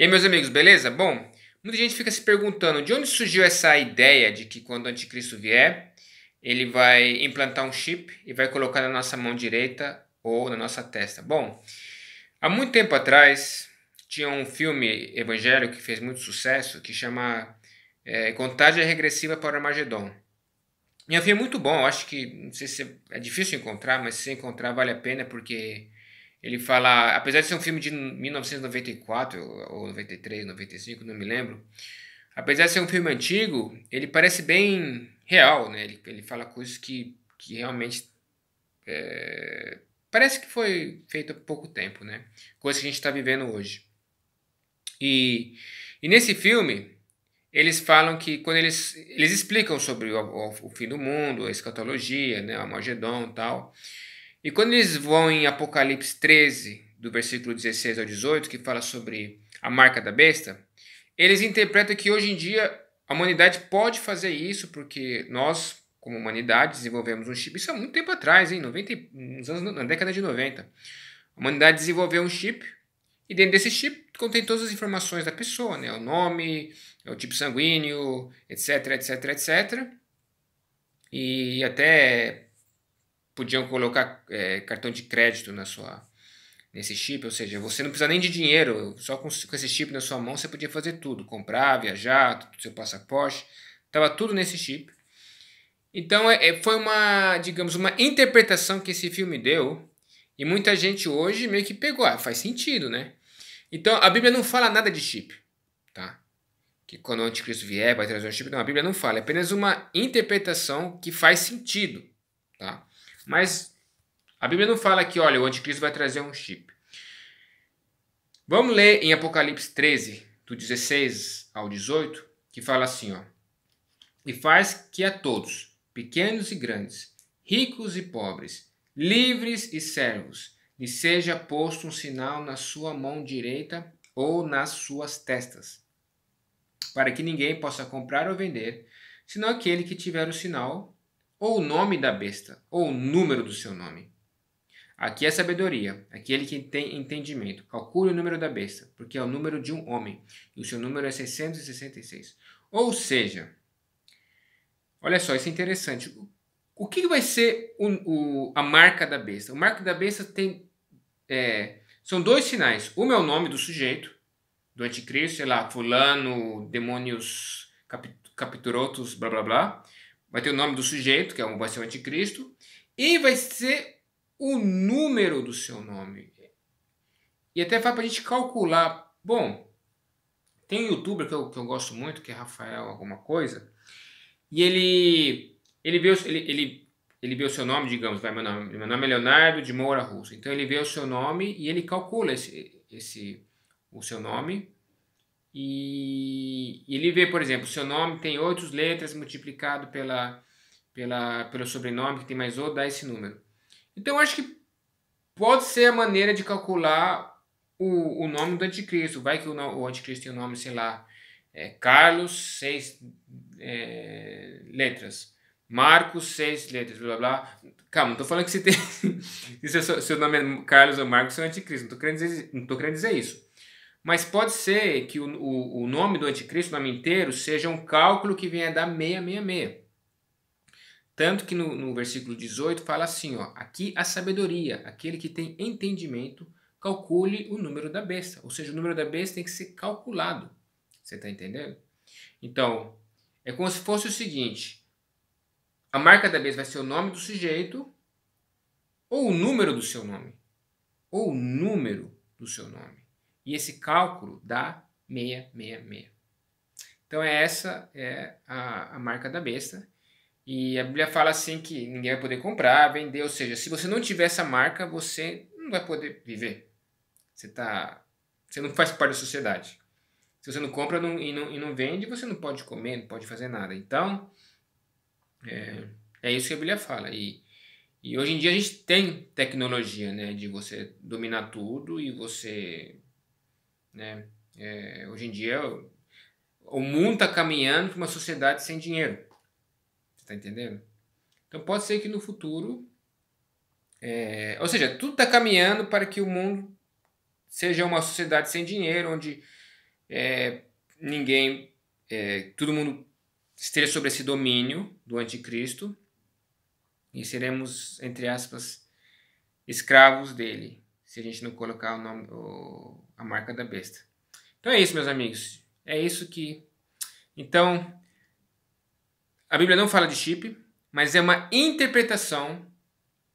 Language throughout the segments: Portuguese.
E aí, meus amigos, beleza? Bom, muita gente fica se perguntando de onde surgiu essa ideia de que quando o anticristo vier, ele vai implantar um chip e vai colocar na nossa mão direita ou na nossa testa. Bom, há muito tempo atrás tinha um filme evangélico que fez muito sucesso que chama é, Contagem Regressiva para o Armagedon. E é um filme muito bom, acho que, não sei se é difícil encontrar, mas se encontrar vale a pena porque ele fala, apesar de ser um filme de 1994 ou 93, 95, não me lembro, apesar de ser um filme antigo, ele parece bem real, né? Ele, ele fala coisas que, que realmente é, parece que foi feito há pouco tempo, né? Coisas que a gente está vivendo hoje. E, e nesse filme, eles falam que quando eles, eles explicam sobre o, o, o fim do mundo, a escatologia, né, o Magedon e tal. E quando eles vão em Apocalipse 13, do versículo 16 ao 18, que fala sobre a marca da besta, eles interpretam que hoje em dia a humanidade pode fazer isso porque nós, como humanidade, desenvolvemos um chip. Isso há é muito tempo atrás, hein? 90, nos anos, na década de 90. A humanidade desenvolveu um chip e dentro desse chip contém todas as informações da pessoa, né? O nome, o tipo sanguíneo, etc, etc, etc. E até podiam colocar é, cartão de crédito na sua nesse chip, ou seja, você não precisa nem de dinheiro, só com, com esse chip na sua mão você podia fazer tudo, comprar, viajar, seu passaporte, estava tudo nesse chip. Então é, é, foi uma, digamos, uma interpretação que esse filme deu e muita gente hoje meio que pegou, ah, faz sentido, né? Então a Bíblia não fala nada de chip, tá? Que quando o anticristo vier vai trazer um chip, não, a Bíblia não fala, é apenas uma interpretação que faz sentido, tá? Mas a Bíblia não fala que, olha, o anticristo vai trazer um chip. Vamos ler em Apocalipse 13, do 16 ao 18, que fala assim, ó. E faz que a todos, pequenos e grandes, ricos e pobres, livres e servos, lhe seja posto um sinal na sua mão direita ou nas suas testas, para que ninguém possa comprar ou vender, senão aquele que tiver o sinal ou o nome da besta, ou o número do seu nome. Aqui é sabedoria, aquele é que tem entendimento. Calcule o número da besta, porque é o número de um homem, e o seu número é 666. Ou seja, olha só, isso é interessante. O que vai ser o, o, a marca da besta? O marca da besta tem. É, são dois sinais. Um é o nome do sujeito, do anticristo, sei lá, fulano, demônios capturotos, blá blá blá vai ter o nome do sujeito, que é um, vai ser o anticristo, e vai ser o número do seu nome. E até vai para a gente calcular. Bom, tem um youtuber que eu, que eu gosto muito, que é Rafael alguma coisa, e ele, ele, vê, ele, ele, ele vê o seu nome, digamos, vai, meu, nome, meu nome é Leonardo de Moura Russo. Então ele vê o seu nome e ele calcula esse, esse, o seu nome e, ele vê, por exemplo, seu nome tem outras letras multiplicado pela, pela, pelo sobrenome que tem mais outro, dá esse número. Então eu acho que pode ser a maneira de calcular o, o nome do anticristo. Vai que o, o anticristo tem o um nome, sei lá, é, Carlos, seis é, letras. Marcos, seis letras, blá blá. Calma, não tô falando que você tem. se seu nome é Carlos ou Marcos, você é um anticristo. Não tô querendo dizer, não tô querendo dizer isso. Mas pode ser que o, o, o nome do anticristo, o nome inteiro, seja um cálculo que venha dar 666. Tanto que no, no versículo 18 fala assim: ó, aqui a sabedoria, aquele que tem entendimento, calcule o número da besta. Ou seja, o número da besta tem que ser calculado. Você está entendendo? Então, é como se fosse o seguinte: a marca da besta vai ser o nome do sujeito, ou o número do seu nome. Ou o número do seu nome. E esse cálculo dá 666. Então é essa é a, a marca da besta. E a Bíblia fala assim que ninguém vai poder comprar, vender, ou seja, se você não tiver essa marca, você não vai poder viver. Você tá, você não faz parte da sociedade. Se você não compra não, e, não, e não vende, você não pode comer, não pode fazer nada. Então, é, é isso que a Bíblia fala. E, e hoje em dia a gente tem tecnologia, né? De você dominar tudo e você né? É, hoje em dia, o mundo está caminhando para uma sociedade sem dinheiro. Você está entendendo? Então pode ser que no futuro. É, ou seja, tudo está caminhando para que o mundo seja uma sociedade sem dinheiro, onde é, ninguém. É, todo mundo esteja sobre esse domínio do anticristo e seremos, entre aspas, escravos dele se a gente não colocar o nome, o, a marca da besta. Então é isso, meus amigos. É isso que. Então, a Bíblia não fala de chip, mas é uma interpretação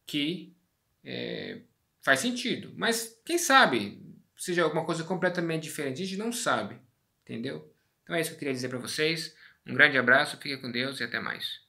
que é, faz sentido. Mas quem sabe seja é alguma coisa completamente diferente. A gente não sabe, entendeu? Então é isso que eu queria dizer para vocês. Um grande abraço, fique com Deus e até mais.